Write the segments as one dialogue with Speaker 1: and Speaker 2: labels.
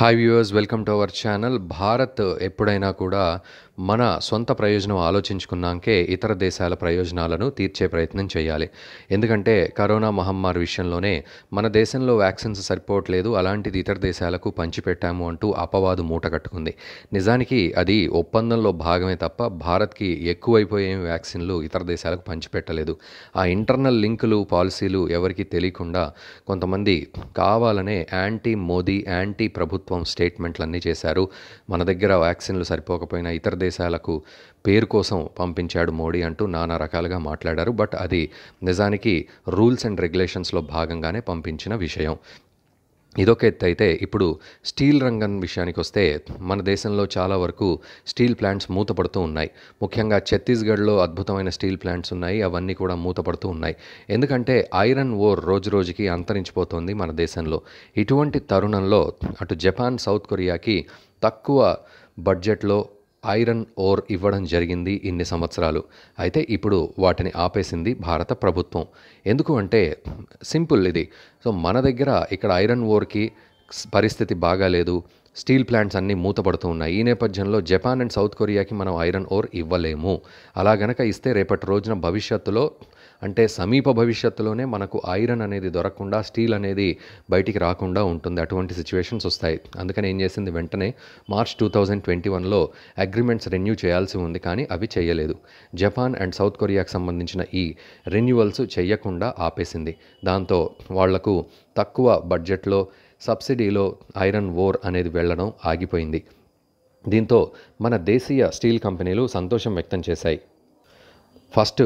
Speaker 1: hi viewers welcome to our channel Bharat ఎప్పుడైనా కూడా మన సొంత ప్రయోజనం ఆలోచించుకున్నాకే ఇతర దేశాల ప్రయోజనాలను తీర్చే ప్రయత్నం చేయాలి ఎందుకంటే కరోనా మహమ్మారి విషయంలోనే మన దేశంలో వ్యాక్సిన్స్ సరిపోవట్లేదు అలాంటిది ఇతర దేశాలకు పంచిపెట్టాము అంటూ అపవాదు మూట కట్టుకుంది నిజానికి అది ఒప్పందంలో భాగమే తప్ప భారత్కి ఎక్కువైపోయే వ్యాక్సిన్లు ఇతర దేశాలకు పంచిపెట్టలేదు ఆ ఇంటర్నల్ లింకులు పాలసీలు ఎవరికి తెలియకుండా కొంతమంది కావాలనే యాంటీ మోదీ యాంటీ ప్రభుత్వ ప్రభుత్వం స్టేట్మెంట్లు అన్నీ చేశారు మన దగ్గర వ్యాక్సిన్లు సరిపోకపోయినా ఇతర దేశాలకు పేరు కోసం పంపించాడు మోడీ అంటూ నానా రకాలుగా మాట్లాడారు బట్ అది నిజానికి రూల్స్ అండ్ రెగ్యులేషన్స్లో భాగంగానే పంపించిన విషయం ఇదొక ఎత్తు అయితే ఇప్పుడు స్టీల్ రంగం విషయానికి వస్తే మన దేశంలో చాలా వరకు స్టీల్ ప్లాంట్స్ మూతపడుతూ ఉన్నాయి ముఖ్యంగా ఛత్తీస్గఢ్లో అద్భుతమైన స్టీల్ ప్లాంట్స్ ఉన్నాయి అవన్నీ కూడా మూతపడుతూ ఉన్నాయి ఎందుకంటే ఐరన్ ఓర్ రోజు రోజుకి అంతరించిపోతుంది మన దేశంలో ఇటువంటి తరుణంలో అటు జపాన్ సౌత్ కొరియాకి తక్కువ బడ్జెట్లో ఐరన్ ఓర్ ఇవ్వడం జరిగింది ఇన్ని సంవత్సరాలు అయితే ఇప్పుడు వాటిని ఆపేసింది భారత ప్రభుత్వం ఎందుకు అంటే సింపుల్ ఇది సో మన దగ్గర ఇక్కడ ఐరన్ ఓర్కి పరిస్థితి బాగాలేదు స్టీల్ ప్లాంట్స్ అన్నీ మూతపడుతూ ఉన్నాయి ఈ నేపథ్యంలో జపాన్ అండ్ సౌత్ కొరియాకి మనం ఐరన్ ఓర్ ఇవ్వలేము అలా గనక ఇస్తే రేపటి రోజున భవిష్యత్తులో అంటే సమీప భవిష్యత్తులోనే మనకు ఐరన్ అనేది దొరకకుండా స్టీల్ అనేది బయటికి రాకుండా ఉంటుంది అటువంటి సిచ్యువేషన్స్ వస్తాయి అందుకని ఏం చేసింది వెంటనే మార్చ్ టూ థౌజండ్ ట్వంటీ వన్లో అగ్రిమెంట్స్ రెన్యూ చేయాల్సి ఉంది కానీ అవి చేయలేదు జపాన్ అండ్ సౌత్ కొరియాకు సంబంధించిన ఈ రెన్యువల్స్ చేయకుండా ఆపేసింది దాంతో వాళ్లకు తక్కువ బడ్జెట్లో సబ్సిడీలో ఐరన్ ఓర్ అనేది వెళ్లడం ఆగిపోయింది దీంతో మన దేశీయ స్టీల్ కంపెనీలు సంతోషం వ్యక్తం చేశాయి ఫస్ట్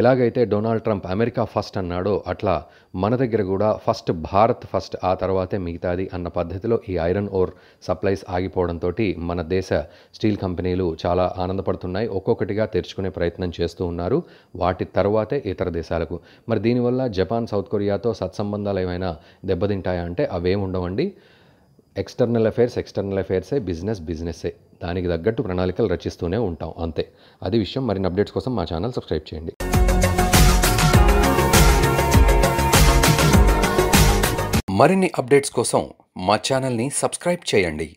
Speaker 1: ఎలాగైతే డొనాల్డ్ ట్రంప్ అమెరికా ఫస్ట్ అన్నాడో అట్లా మన దగ్గర కూడా ఫస్ట్ భారత్ ఫస్ట్ ఆ తర్వాతే మిగతాది అన్న పద్ధతిలో ఈ ఐరన్ ఓర్ సప్లైస్ ఆగిపోవడంతో మన దేశ స్టీల్ కంపెనీలు చాలా ఆనందపడుతున్నాయి ఒక్కొక్కటిగా తెరుచుకునే ప్రయత్నం చేస్తూ ఉన్నారు వాటి తర్వాతే ఇతర దేశాలకు మరి దీనివల్ల జపాన్ సౌత్ కొరియాతో సత్సంబంధాలు ఏమైనా దెబ్బతింటాయా అంటే అవేముండవండి ఉండవండి ఎక్స్టర్నల్ అఫేర్స్ ఎక్స్టర్నల్ అఫేర్సే బిజినెస్ బిజినెస్సే దానికి తగ్గట్టు ప్రణాళికలు రచిస్తూనే ఉంటాం అంతే అది విషయం మరిన్ని అప్డేట్స్ కోసం మా ఛానల్ సబ్స్క్రైబ్ చేయండి మరిన్ని అప్డేట్స్ కోసం మా ఛానల్ని సబ్స్క్రైబ్ చేయండి